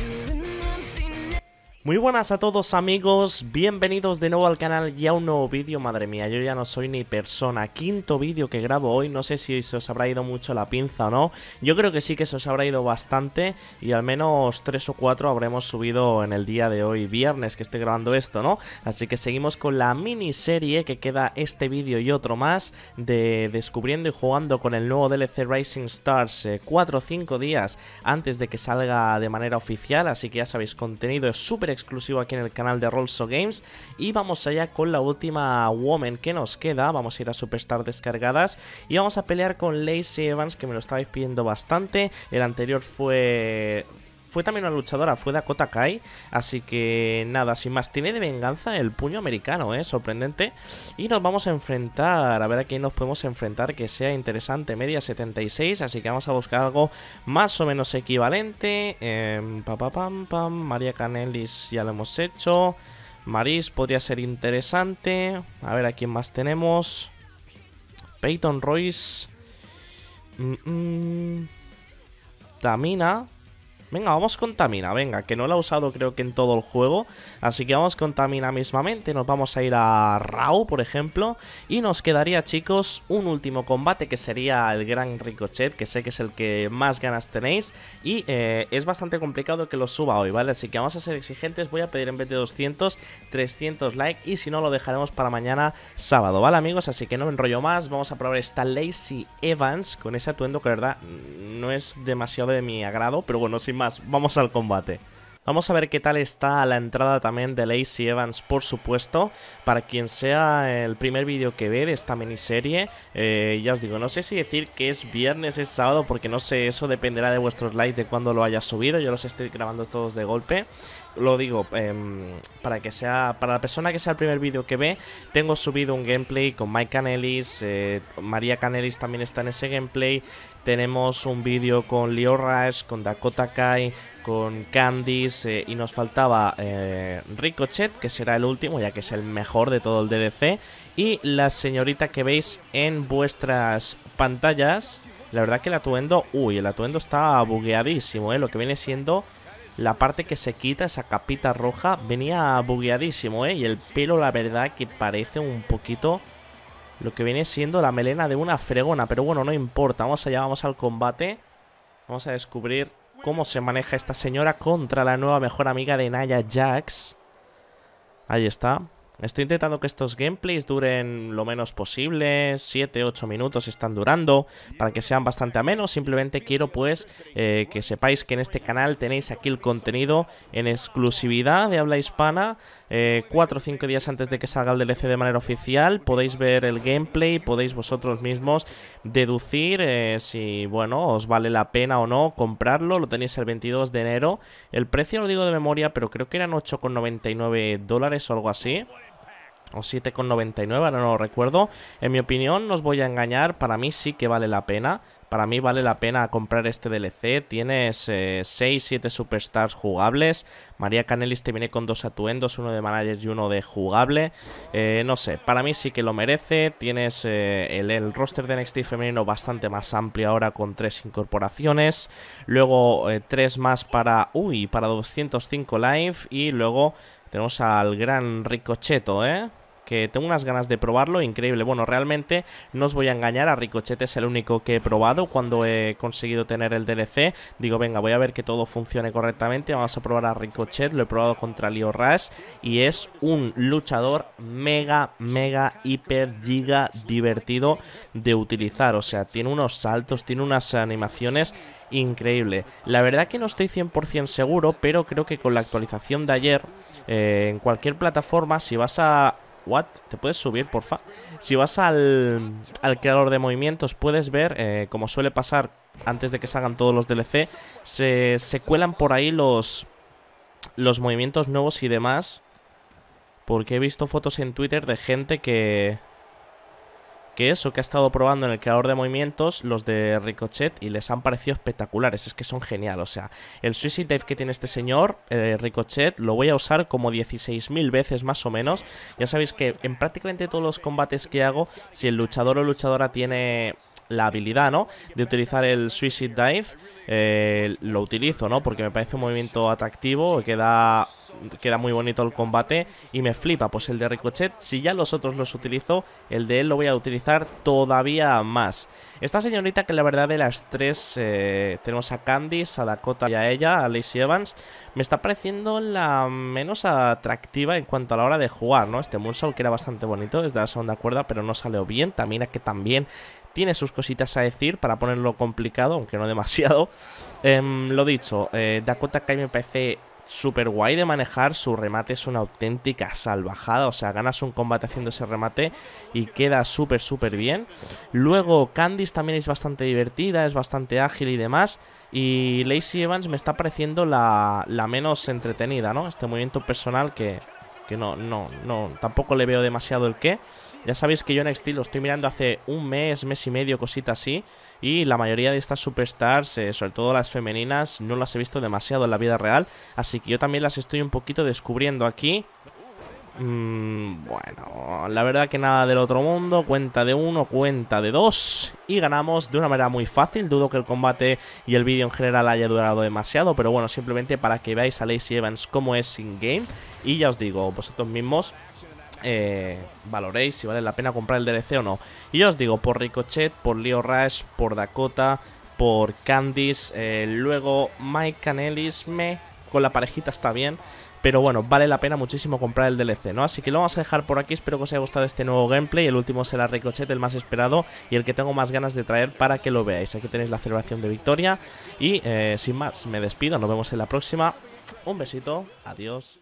you Muy buenas a todos amigos, bienvenidos de nuevo al canal y a un nuevo vídeo, madre mía, yo ya no soy ni persona, quinto vídeo que grabo hoy, no sé si se os habrá ido mucho la pinza o no, yo creo que sí que se os habrá ido bastante y al menos tres o cuatro habremos subido en el día de hoy, viernes que estoy grabando esto, ¿no? Así que seguimos con la miniserie que queda este vídeo y otro más de descubriendo y jugando con el nuevo DLC Rising Stars 4 eh, o 5 días antes de que salga de manera oficial, así que ya sabéis, contenido es súper exclusivo aquí en el canal de Rolso Games. Y vamos allá con la última Woman que nos queda. Vamos a ir a Superstar descargadas y vamos a pelear con Lacey Evans, que me lo estabais pidiendo bastante. El anterior fue fue también una luchadora, fue Dakota Kai. Así que nada, sin más, tiene de venganza el puño americano, ¿eh? Sorprendente. Y nos vamos a enfrentar, a ver a quién nos podemos enfrentar que sea interesante. Media 76, así que vamos a buscar algo más o menos equivalente. Em, pam, pam. María Canelis ya lo hemos hecho. Maris podría ser interesante. A ver a quién más tenemos. Peyton Royce. Mm, mm. Tamina. Venga, vamos con Tamina, venga, que no la ha usado creo que en todo el juego. Así que vamos con Tamina mismamente, nos vamos a ir a Rao, por ejemplo. Y nos quedaría, chicos, un último combate que sería el Gran Ricochet, que sé que es el que más ganas tenéis. Y eh, es bastante complicado que lo suba hoy, ¿vale? Así que vamos a ser exigentes, voy a pedir en vez de 200, 300 likes. Y si no, lo dejaremos para mañana sábado, ¿vale, amigos? Así que no me enrollo más, vamos a probar esta Lazy Evans con ese atuendo que la verdad mm, no es demasiado de mi agrado, pero bueno, sin vamos al combate. Vamos a ver qué tal está la entrada también de Lacey Evans, por supuesto. Para quien sea el primer vídeo que ve de esta miniserie, eh, ya os digo, no sé si decir que es viernes, es sábado, porque no sé, eso dependerá de vuestros likes, de cuándo lo haya subido. Yo los estoy grabando todos de golpe lo digo, em, para que sea para la persona que sea el primer vídeo que ve, tengo subido un gameplay con Mike Canelis, eh, María Canelis también está en ese gameplay, tenemos un vídeo con Leo Rash, con Dakota Kai, con Candice eh, y nos faltaba eh, Ricochet, que será el último, ya que es el mejor de todo el DDC, y la señorita que veis en vuestras pantallas. La verdad que el atuendo, uy, el atuendo está bugueadísimo, eh, lo que viene siendo la parte que se quita, esa capita roja, venía bugueadísimo, ¿eh? Y el pelo, la verdad, que parece un poquito lo que viene siendo la melena de una fregona. Pero bueno, no importa. Vamos allá, vamos al combate. Vamos a descubrir cómo se maneja esta señora contra la nueva mejor amiga de Naya Jax. Ahí está. Estoy intentando que estos gameplays duren lo menos posible, 7, 8 minutos están durando, para que sean bastante amenos. Simplemente quiero pues eh, que sepáis que en este canal tenéis aquí el contenido en exclusividad de habla hispana. 4 eh, o 5 días antes de que salga el DLC de manera oficial podéis ver el gameplay, podéis vosotros mismos deducir eh, si, bueno, os vale la pena o no comprarlo. Lo tenéis el 22 de enero. El precio lo digo de memoria, pero creo que eran 8,99 dólares o algo así o 7,99, ahora no lo recuerdo. En mi opinión, no os voy a engañar, para mí sí que vale la pena. Para mí vale la pena comprar este DLC. Tienes eh, 6, 7 superstars jugables. María Canelis te viene con dos atuendos, uno de manager y uno de jugable. Eh, no sé, para mí sí que lo merece. Tienes eh, el, roster de NXT femenino bastante más amplio ahora con tres incorporaciones. Luego tres más para... Uy, para 205 live. Y luego tenemos al gran Ricocheto, ¿eh? tengo unas ganas de probarlo, increíble. Bueno, realmente no os voy a engañar, a Ricochet es el único que he probado cuando he conseguido tener el DLC. Digo, venga, voy a ver que todo funcione correctamente, vamos a probar a Ricochet, lo he probado contra Leo Rush y es un luchador mega, mega, hiper, giga divertido de utilizar. O sea, tiene unos saltos, tiene unas animaciones increíble. La verdad que no estoy 100% seguro, pero creo que con la actualización de ayer, eh, en cualquier plataforma, si vas a What? ¿Te puedes subir, porfa? Si vas al, al creador de movimientos puedes ver, eh, como suele pasar antes de que salgan todos los DLC, se, se cuelan por ahí los, los movimientos nuevos y demás. Porque he visto fotos en Twitter de gente que que eso que ha estado probando en el creador de movimientos, los de Ricochet, y les han parecido espectaculares, es que son genial, o sea, el Suicide Dive que tiene este señor, eh, Ricochet, lo voy a usar como 16.000 veces más o menos, ya sabéis que en prácticamente todos los combates que hago, si el luchador o luchadora tiene la habilidad, ¿no? De utilizar el Suicide Dive, eh, lo utilizo, ¿no? Porque me parece un movimiento atractivo que da queda muy bonito el combate y me flipa. Pues el de Ricochet, si ya los otros los utilizo, el de él lo voy a utilizar todavía más. Esta señorita que la verdad de las tres, eh, tenemos a Candice, a Dakota y a ella, a Lacey Evans, me está pareciendo la menos atractiva en cuanto a la hora de jugar, ¿no? Este Moonsault que era bastante bonito desde la segunda cuerda, pero no salió bien. También que también tiene sus cositas a decir para ponerlo complicado, aunque no demasiado. Em, lo dicho, eh, Dakota Kai me parece súper guay de manejar, su remate es una auténtica salvajada, o sea, ganas un combate haciendo ese remate y queda súper, súper bien. Luego, Candice también es bastante divertida, es bastante ágil y demás. Y Lacey Evans me está pareciendo la, menos entretenida, ¿no? Este movimiento personal que, que no, no, no, tampoco le veo demasiado el qué. Ya sabéis que yo en Steel lo estoy mirando hace un mes, mes y medio, cosita así y la mayoría de estas superstars, eh, sobre todo las femeninas, no las he visto demasiado en la vida real, así que yo también las estoy un poquito descubriendo aquí. Mm, bueno, la verdad que nada del otro mundo, cuenta de uno, cuenta de dos y ganamos de una manera muy fácil, dudo que el combate y el vídeo en general haya durado demasiado, pero bueno, simplemente para que veáis a Lacey Evans cómo es in-game y ya os digo, vosotros mismos eh, valoréis si vale la pena comprar el DLC o no. Y yo os digo, por Ricochet, por Leo Rash, por Dakota, por Candice, eh, luego Mike Canelis, con la parejita está bien. Pero bueno, vale la pena muchísimo comprar el DLC, ¿no? Así que lo vamos a dejar por aquí, espero que os haya gustado este nuevo gameplay. El último será Ricochet, el más esperado y el que tengo más ganas de traer para que lo veáis. Aquí tenéis la celebración de victoria y eh, sin más, me despido, nos vemos en la próxima. Un besito, adiós.